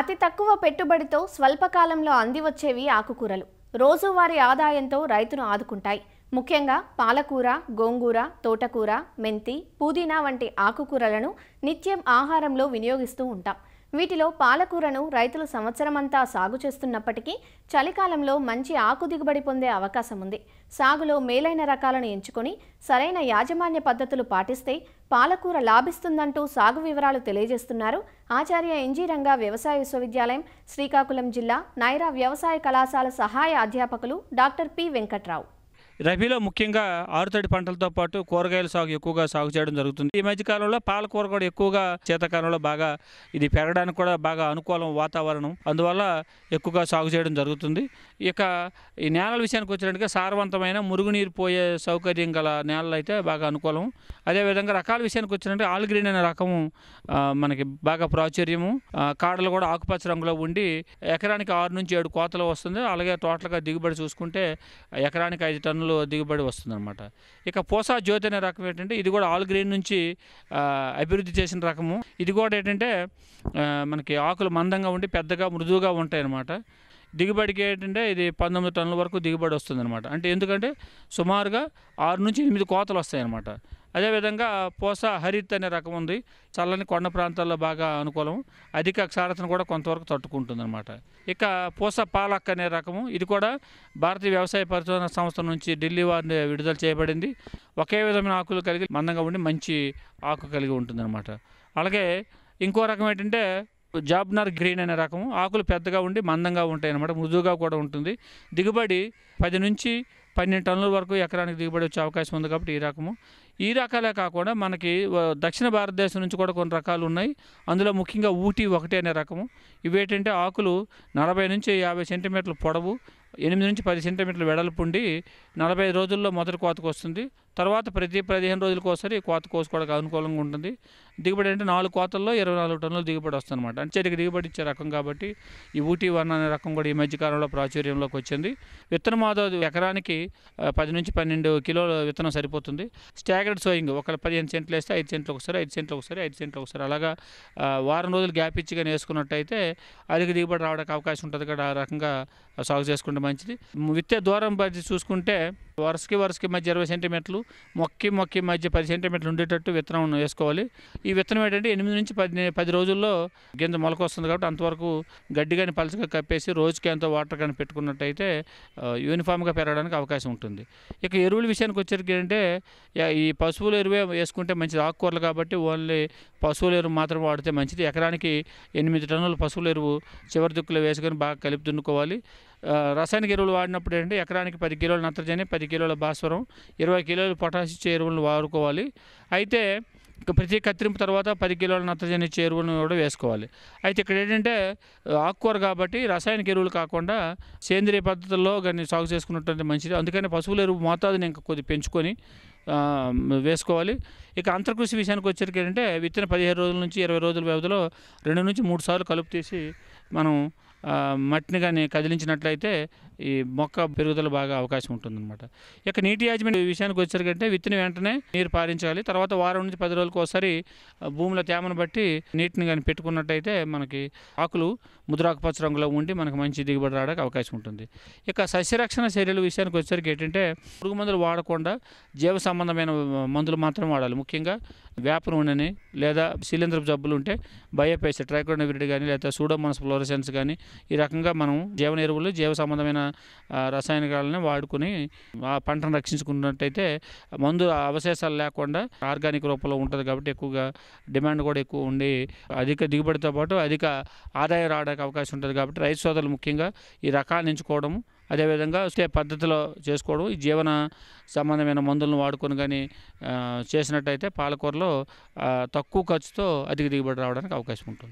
అతి తక్కువ పెట్టుబడితో స్వల్పకాలంలో అందివచ్చేవి ఆకుకూరలు రోజువారీ ఆదాయంతో రైతును ఆదుకుంటాయి ముఖ్యంగా పాలకూర గోంగూర తోటకూర మెంతి పుదీనా వంటి ఆకుకూరలను నిత్యం ఆహారంలో వినియోగిస్తూ ఉంటాం వీటిలో పాలకూరను రైతులు సంవత్సరమంతా సాగు చేస్తున్నప్పటికీ చలికాలంలో మంచి ఆకు దిగుబడి పొందే అవకాశం ఉంది సాగులో మేలైన రకాలను ఎంచుకొని సరైన యాజమాన్య పద్ధతులు పాటిస్తే పాలకూర లాభిస్తుందంటూ సాగు వివరాలు తెలియజేస్తున్నారు ఆచార్య ఎన్జీ రంగా వ్యవసాయ విశ్వవిద్యాలయం శ్రీకాకుళం జిల్లా నైరా వ్యవసాయ కళాశాల సహాయ అధ్యాపకులు డాక్టర్ పి వెంకట్రావు రబీలో ముఖ్యంగా ఆరుతడి పంటలతో పాటు కూరగాయల సాగు ఎక్కువగా సాగు చేయడం జరుగుతుంది ఈ మధ్యకాలంలో పాలకూర కూడా ఎక్కువగా శీతాకాలంలో బాగా ఇది పెరగడానికి కూడా బాగా అనుకూలం వాతావరణం అందువల్ల ఎక్కువగా సాగు చేయడం జరుగుతుంది ఇక ఈ నేలల విషయానికి వచ్చినట్టుగా సారవంతమైన మురుగునీరు పోయే సౌకర్యం గల నేలలు అయితే బాగా అనుకూలం అదేవిధంగా రకాల విషయానికి వచ్చినట్టు ఆల్ గ్రీన్ అనే రకము మనకి బాగా ప్రాచుర్యము కాడలు కూడా ఆకుపచ్చ రంగులో ఉండి ఎకరానికి ఆరు నుంచి ఏడు కోతలు వస్తుంది అలాగే టోటల్గా దిగుబడి చూసుకుంటే ఎకరానికి ఐదు టన్ను టన్నులు దిగుబడి వస్తుందన్నమాట ఇక పోసా జ్యోతి అనే రకం ఏంటంటే ఇది కూడా ఆల్ గ్రీన్ నుంచి అభివృద్ధి చేసిన రకము ఇది కూడా ఏంటంటే మనకి ఆకులు మందంగా ఉండి పెద్దగా మృదువుగా ఉంటాయి దిగుబడికి ఏంటంటే ఇది పంతొమ్మిది టన్నుల వరకు దిగుబడి వస్తుందన్నమాట అంటే ఎందుకంటే సుమారుగా ఆరు నుంచి ఎనిమిది కోతలు వస్తాయన్నమాట అదేవిధంగా పూస హరిత్ అనే రకం ఉంది చల్లని కొండ ప్రాంతాల్లో బాగా అనుకూలం అధిక క్షారతను కూడా కొంతవరకు తట్టుకుంటుంది అనమాట ఇక పూస పాలక్ అనే రకము ఇది కూడా భారతీయ వ్యవసాయ పరిశోధన సంస్థ నుంచి ఢిల్లీ వారిని విడుదల చేయబడింది ఒకే విధమైన ఆకులు కలిగి మందంగా ఉండి మంచి ఆకు కలిగి అనమాట అలాగే ఇంకో రకం ఏంటంటే జాబ్నర్ గ్రీన్ అనే రకం ఆకులు పెద్దగా ఉండి మందంగా ఉంటాయి అనమాట మృదువుగా కూడా ఉంటుంది దిగుబడి పది నుంచి పన్నెండు టన్నుల వరకు ఎకరానికి దిగుబడి వచ్చే అవకాశం ఉంది కాబట్టి ఈ రకము ఈ రకాలే కాకుండా మనకి దక్షిణ భారతదేశం నుంచి కూడా కొన్ని రకాలు ఉన్నాయి అందులో ముఖ్యంగా ఊటీ ఒకటి అనే రకము ఇవేటంటే ఆకులు నలభై నుంచి యాభై సెంటీమీటర్ల పొడవు ఎనిమిది నుంచి పది సెంటీమీటర్ల వెడల్పుండి నలభై రోజుల్లో మొదటి కోతకు వస్తుంది తర్వాత ప్రతి పదిహేను రోజులకోసారి కోత కోసుకోవడానికి అనుకూలంగా ఉంటుంది దిగుబడి అంటే నాలుగు కోతల్లో ఇరవై నాలుగు టన్నులు దిగుబడి వస్తుంది అనమాట అత్యధిక దిగుబడి ఇచ్చే రకం కాబట్టి ఈ ఊటీ వన్ అనే రకం కూడా ఈ మధ్యకాలంలో ప్రాచుర్యంలోకి వచ్చింది విత్తనం మాధవ్ ఎకరానికి పది నుంచి పన్నెండు కిలోల విత్తనం సరిపోతుంది స్టాగర్డ్ సోయింగ్ ఒక పదిహేను సెంట్లు వేస్తే ఐదు సెంట్లు ఒకసారి ఐదు సెంట్లు ఒకసారి ఐదు సెంట్లు ఒకసారి అలాగా వారం రోజులు గ్యాప్ ఇచ్చి కానీ వేసుకున్నట్టయితే అధిక దిగుబడి రావడానికి అవకాశం ఉంటుంది కదా ఆ రకంగా సాగు చేసుకుంటే మంచిది విత్తే దూరం బట్టి చూసుకుంటే వరుసకి వరుసకి మధ్య ఇరవై సెంటీమీటర్లు మొక్కి మొక్కి మధ్య పది సెంటీమీటర్లు ఉండేటట్టు విత్తనం వేసుకోవాలి ఈ విత్తనం ఏంటంటే ఎనిమిది నుంచి పది పది రోజుల్లో గింజ మొలకొస్తుంది కాబట్టి అంతవరకు గడ్డి కానీ పలుచగా కప్పేసి రోజుకి ఎంతో వాటర్ కానీ పెట్టుకున్నట్టయితే యూనిఫామ్గా పెరగడానికి అవకాశం ఉంటుంది ఇక ఎరువుల విషయానికి వచ్చేసరికి ఏంటంటే ఈ పశువుల ఎరువే వేసుకుంటే మంచిది ఆకుకూరలు కాబట్టి ఓన్లీ పశువుల ఎరువు మాత్రం వాడితే మంచిది ఎకరానికి ఎనిమిది టన్నుల పశువుల ఎరువు చివరి దిక్కులో వేసుకొని బాగా కలిపి దున్నుకోవాలి రసాయనిక ఎరువులు వాడినప్పుడు ఏంటంటే ఎకరానికి పది కిలోల నత్రజని పది కిలోల భాస్వరం ఇరవై కిలోలు పొటాషియం ఎరువులను వాడుకోవాలి అయితే ప్రతి కత్తిరింపు తర్వాత పది కిలోల నత్రజని చేరువులను కూడా వేసుకోవాలి అయితే ఇక్కడ ఏంటంటే ఆకుకూర కాబట్టి రసాయనిక ఎరువులు కాకుండా సేంద్రియ పద్ధతుల్లో కానీ సాగు చేసుకున్నటువంటి మంచిది అందుకని పశువుల ఎరువు మోతాదుని ఇంకా కొద్దిగా పెంచుకొని వేసుకోవాలి ఇక అంతర్కృషి విషయానికి వచ్చరికి ఏంటంటే విత్తన పదిహేను రోజుల నుంచి ఇరవై రోజుల వ్యవధిలో రెండు నుంచి మూడు సార్లు కలుపు తీసి మనం మట్టిని కానీ కదిలించినట్లయితే ఈ మొక్క పెరుగుదల బాగా అవకాశం ఉంటుంది అనమాట ఇక నీటి యాజమాన్య విషయానికి వచ్చేసరికంటే విత్తిన వెంటనే నీరు పారించాలి తర్వాత వారం నుంచి పది రోజులకు ఒకసారి భూమిలో తేమను బట్టి నీటిని కానీ పెట్టుకున్నట్టయితే మనకి ఆకులు ముద్రాకుపచ్చ రంగులో ఉండి మనకు మంచి దిగుబడి రావడానికి అవకాశం ఉంటుంది ఇక సస్యరక్షణ చర్యల విషయానికి వచ్చేసరికి ఏంటంటే పురుగు మందులు వాడకుండా జీవ సంబంధమైన మందులు మాత్రం వాడాలి ముఖ్యంగా వేప నూనెని లేదా శిలీంద్రపు జబ్బులు ఉంటే బయోపేస్ ట్రైకోనవిరిడ్ కానీ లేదా సూడోమోనస్ ఫ్లోరసెన్స్ కానీ ఈ రకంగా మనం జీవన ఎరువులు జీవ సంబంధమైన రసాయనాలను వాడుకొని ఆ పంటను రక్షించుకున్నట్టయితే మందు అవశేషాలు లేకుండా ఆర్గానిక్ రూపంలో ఉంటుంది కాబట్టి ఎక్కువగా డిమాండ్ కూడా ఎక్కువ ఉండి అధిక దిగుబడితో పాటు అధిక ఆదాయం రావడానికి అవకాశం ఉంటుంది కాబట్టి రైతు సోదరులు ముఖ్యంగా ఈ రకాలు ఎంచుకోవడం అదేవిధంగా స్టే పద్ధతిలో చేసుకోవడం ఈ జీవన సంబంధమైన మందులను వాడుకొని కానీ చేసినట్టయితే పాలకూరలో తక్కువ ఖర్చుతో అధిక దిగుబడి రావడానికి అవకాశం ఉంటుంది